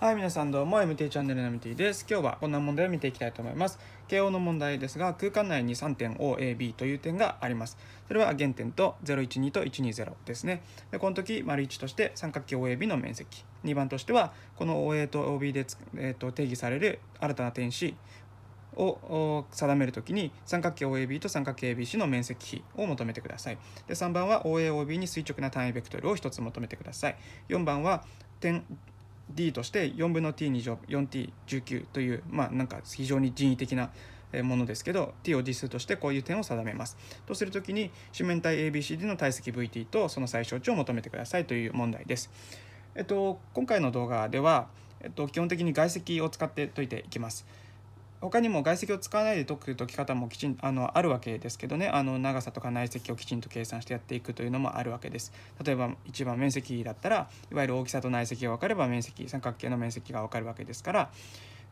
はい、皆さんどうも MT チャンネルの MT です。今日はこんな問題を見ていきたいと思います。慶応の問題ですが、空間内に3点 OAB という点があります。それは原点と012と120ですね。でこの時、丸1として三角形 OAB の面積。2番としては、この OA と OB で、えー、と定義される新たな点 C を定めるときに三角形 OAB と三角形 ABC の面積比を求めてください。で3番は OAOB に垂直な単位ベクトルを1つ求めてください。4番は点 d として4分の t2 乗 4t19 というまあなんか非常に人為的なものですけど t を実数としてこういう点を定めます。とするときに四面体 ABCD の体積 vt とその最小値を求めてくださいという問題です。えっと、今回の動画では、えっと、基本的に外積を使って解いていきます。他にも外積を使わないで解く解き方もきちんあのあるわけですけどねあの長さとか内積をきちんと計算してやっていくというのもあるわけです例えば1番面積だったらいわゆる大きさと内積が分かれば面積三角形の面積が分かるわけですから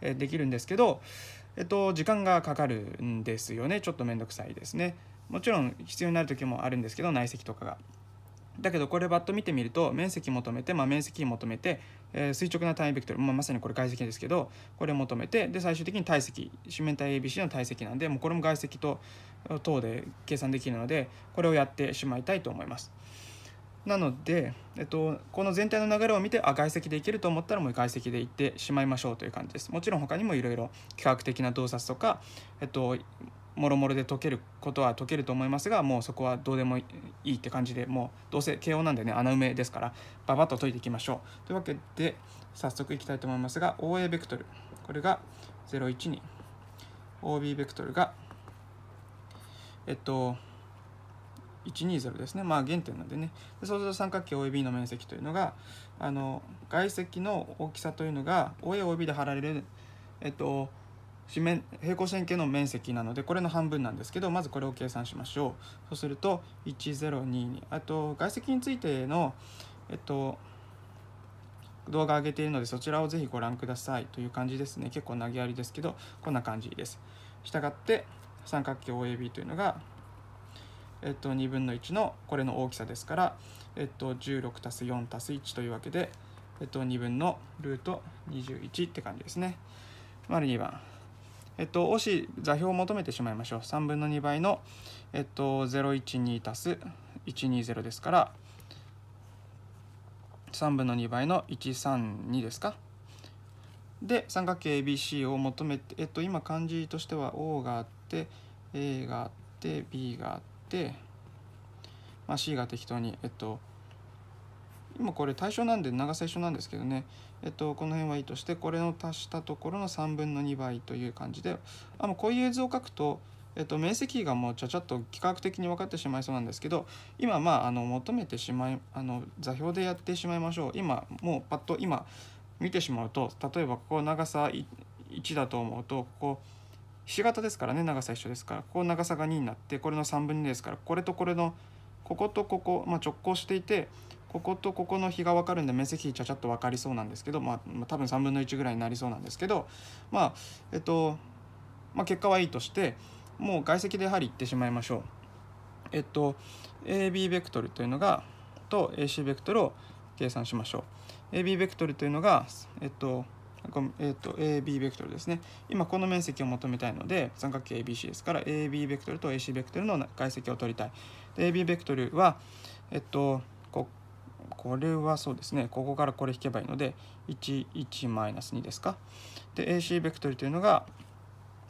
えできるんですけど、えっと、時間がかかるんですよねちょっと面倒くさいですねもちろん必要になる時もあるんですけど内積とかが。だけどこれバッと見てみると面積求めて、まあ、面積求めてえー、垂直な単位ベクトル、まあ、まさにこれ外積ですけどこれ求めてで最終的に体積四面体 ABC の体積なんでもうこれも外積と等で計算できるのでこれをやってしまいたいと思います。なので、えっと、この全体の流れを見てあ外積でいけると思ったらもう外積でいってしまいましょうという感じです。もちろん他にもいろいろ企画的な洞察とか、えっと、もろもろで解けることは解けると思いますがもうそこはどうでもいいって感じでもうどうせ慶応なんでね穴埋めですからばばっと解いていきましょうというわけで早速いきたいと思いますが OA ベクトルこれが01に OB ベクトルがえっと120ですねまあ原点なんでねでそうすると三角形 OAB の面積というのがあの外積の大きさというのが OAOB で貼られるえっと平行線形の面積なのでこれの半分なんですけどまずこれを計算しましょうそうすると1022あと外積についてのえっと動画上げているのでそちらをぜひご覧くださいという感じですね結構投げやりですけどこんな感じですしたがって三角形 OAB というのがえっと2分の1のこれの大きさですからえっと16たす4たす1というわけでえっと2分のルート21って感じですね丸2番えっと、もし座標を求めてしまいましょう。3分の2倍の、えっと、012足す120ですから、3分の2倍の132ですか。で、三角形 ABC を求めて、えっと、今漢字としては O があって、A があって、B があって、まあ、C が適当に、えっと、今これ対象なんで長さ一緒なんですけどね、えっと、この辺はいいとしてこれの足したところの3分の2倍という感じであのこういう図を書くと、えっと、面積がもうちゃちゃっと幾何学的に分かってしまいそうなんですけど今まああの求めてしまいあの座標でやってしまいましょう今もうパッと今見てしまうと例えばここ長さ1だと思うとここひし形ですからね長さ一緒ですからここ長さが2になってこれの3分の2ですからこれとこれのこことここ、まあ、直行していてこことここの比が分かるんで面積比ちゃちゃっと分かりそうなんですけど、まあ、多分3分の1ぐらいになりそうなんですけど、まあえっとまあ、結果はいいとしてもう外積でやはりいってしまいましょう。えっと AB ベクトルというのがと AC ベクトルを計算しましょう。AB ベクトルというのが、えっとえっと、AB ベクトルですね今この面積を求めたいので三角形 ABC ですから AB ベクトルと AC ベクトルの外積を取りたい AB ベクトルはえっとここれはそうですねここからこれ引けばいいので11 2ですかで AC ベクトルというのが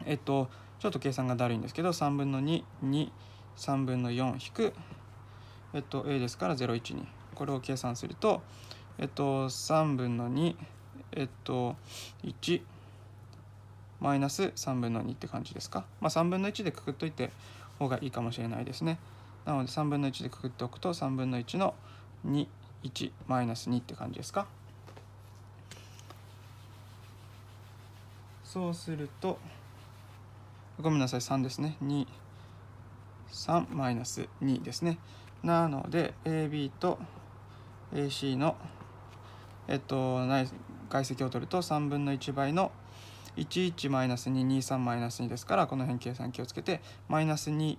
えっとちょっと計算がだるいんですけど3分の223分の4引くえっと A ですから012これを計算するとえっと3分の2えっと1マイナス3分の2って感じですか、まあ、3分の1でくくっといて方がいいかもしれないですねなので3分の1でくくっておくと3分の1の2 1マイナス2って感じですかそうするとごめんなさい3ですね23マイナス2ですねなので AB と AC のえっと内外積を取ると3分の1倍の11マイナス223マイナス2ですからこの辺計算気をつけてマイナス2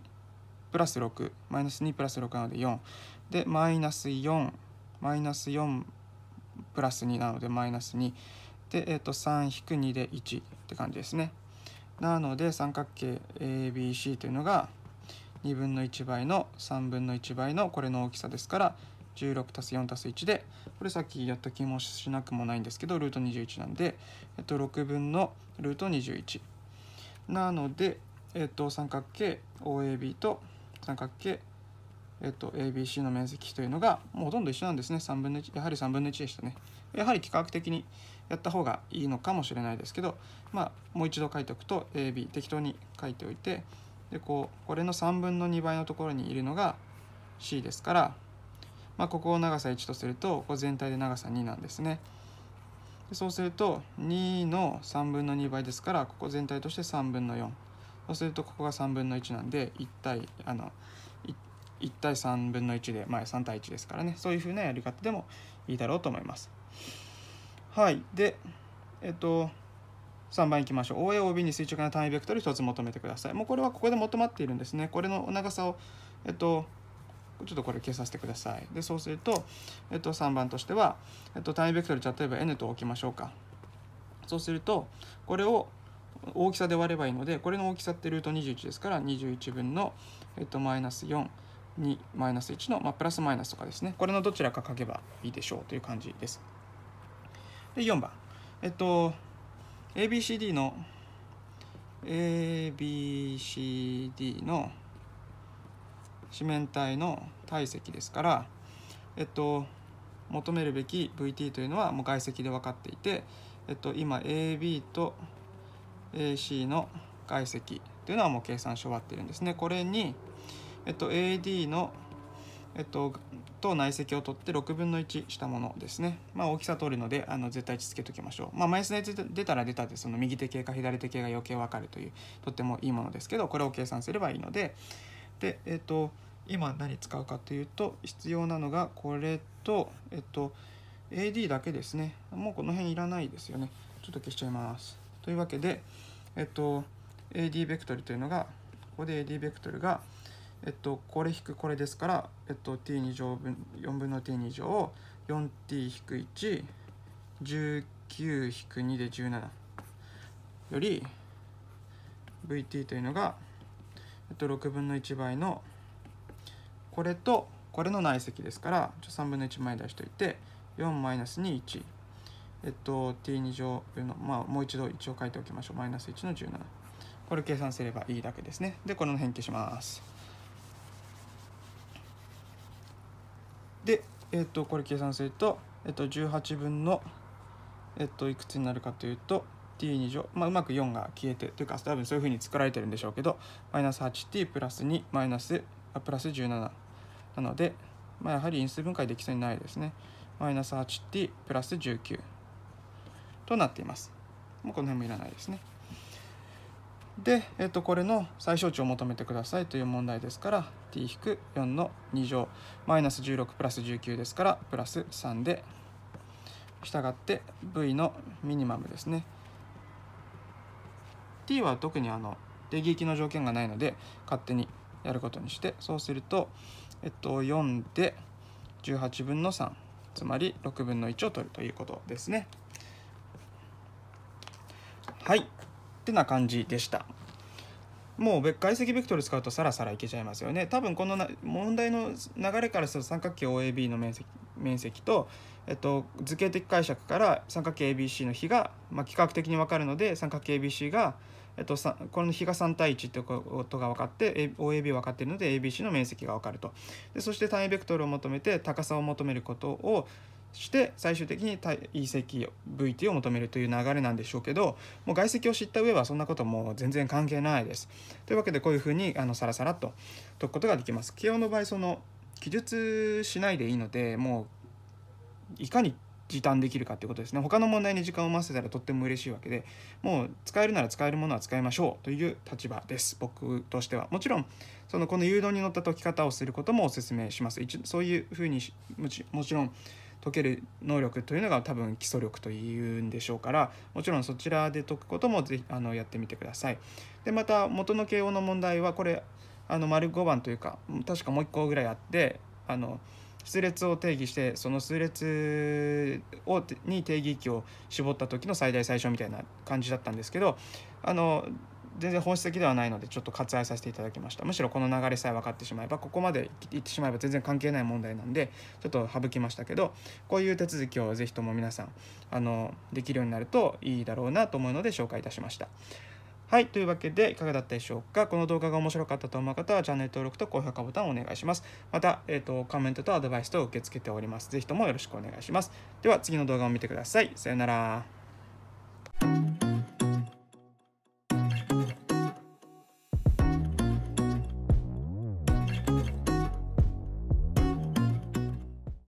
プラス6マイナス2プラス6なので4でマイナス4マイナス4プラス2なのでマイナス2で、えー、と3引く2で1って感じですねなので三角形 ABC というのが2分の1倍の3分の1倍のこれの大きさですから16たす4たす1でこれさっきやった気もしなくもないんですけどルート21なんで、えっと、6分のルート21なので、えっと、三角形 OAB と三角形えっと、ABC の面積というのがもうほとんど一緒なんですね3分の1やはり3分の1でしたねやはり幾何学的にやった方がいいのかもしれないですけど、まあ、もう一度書いておくと AB 適当に書いておいてでこうこれの3分の2倍のところにいるのが C ですから、まあ、ここを長さ1とするとここ全体で長さ2なんですねでそうすると2の3分の2倍ですからここ全体として3分の4そうするとここが3分の1なんで1対あの1対3分の1で、まあ、3対1ですからねそういうふうなやり方でもいいだろうと思います。はいでえっと3番いきましょう OAOB に垂直な単位ベクトル1つ求めてくださいもうこれはここで求まっているんですねこれの長さをえっとちょっとこれ消させてくださいでそうすると、えっと、3番としては、えっと、単位ベクトル例えば n と置きましょうかそうするとこれを大きさで割ればいいのでこれの大きさってルート21ですから21分の、えっと、マイナス4 2マイナス1の、まあ、プラスマイナスとかですねこれのどちらか書けばいいでしょうという感じですで4番えっと ABCD の ABCD の四面体の体積ですからえっと求めるべき VT というのはもう外積で分かっていて、えっと、今 AB と AC の外積というのはもう計算し終わってるんですね。これにえっと、AD の、えっと、と内積を取って6分の1したものですね。まあ、大きさ通るのであの絶対値つけときましょう。まあ、ナスで出たら出たでその右手系か左手系が余計わかるというとってもいいものですけどこれを計算すればいいのでで、えっと、今何使うかというと必要なのがこれと、えっと、AD だけですね。もうこの辺いらないですよね。ちょっと消しちゃいます。というわけで、えっと、AD ベクトルというのがここで AD ベクトルがえっと、これ引くこれですから、えっと、t 二乗分4分の t2 乗を 4t-119-2 で17より vt というのが、えっと、6分の1倍のこれとこれの内積ですからちょ3分の1前出しといて4マイナス2 1えっと t2 乗分のまあもう一度一応書いておきましょうマイナス1の17これ計算すればいいだけですねでこの辺消しますで、えっとこれ計算すると,、えっと18分の、えっといくつになるかというと t2 乗、まあ、うまく4が消えてというか多分そういうふうに作られてるんでしょうけどマイナス 8t プラス2マイナスあプラス17なので、まあ、やはり因数分解できそうにないですねマイナス 8t プラス19となっていますもうこの辺もいらないですねで、えっと、これの最小値を求めてくださいという問題ですから t-4 の2乗マイナス16プラス19ですからプラス3でしたがって v のミニマムですね t は特にあの定義域の条件がないので勝手にやることにしてそうすると、えっと、4で18分の3つまり6分の1を取るということですね。はいてな感じでした。もう外積ベクトル使うとさらさらいけちゃいますよね多分この問題の流れからすると三角形 OAB の面積面積と、えっと、図形的解釈から三角形 ABC の比が、まあ、幾何的に分かるので三角形 ABC が、えっと、この比が3対1ってことが分かって OAB 分かっているので ABC の面積が分かるとでそして単位ベクトルを求めて高さを求めることをして最終的に遺跡 VT を求めるという流れなんでしょうけどもう外跡を知った上はそんなことも全然関係ないです。というわけでこういうふうにあのサラサラと解くことができます。慶応の場合その記述しないでいいのでもういかに時短できるかってことですね他の問題に時間を回せたらとっても嬉しいわけでもう使えるなら使えるものは使いましょうという立場です僕としてはもちろんそのこの誘導に乗った解き方をすることもお勧めしますそういうふうにもちろん解ける能力というのが多分基礎力というんでしょうからもちろんそちらで解くこともぜひあのやってみてください。でまた元の慶応の問題はこれあの丸5番というか確かもう1個ぐらいあってあの数列を定義してその数列をに定義域を絞った時の最大最小みたいな感じだったんですけどあの全然本質的ではないのでちょっと割愛させていただきましたむしろこの流れさえ分かってしまえばここまでいってしまえば全然関係ない問題なんでちょっと省きましたけどこういう手続きを是非とも皆さんあのできるようになるといいだろうなと思うので紹介いたしました。はい、というわけでいかがだったでしょうかこの動画が面白かったと思う方はチャンネル登録と高評価ボタンをお願いします。また、えーと、コメントとアドバイスと受け付けております。是非ともよろしくお願いします。では次の動画を見てください。さよなら。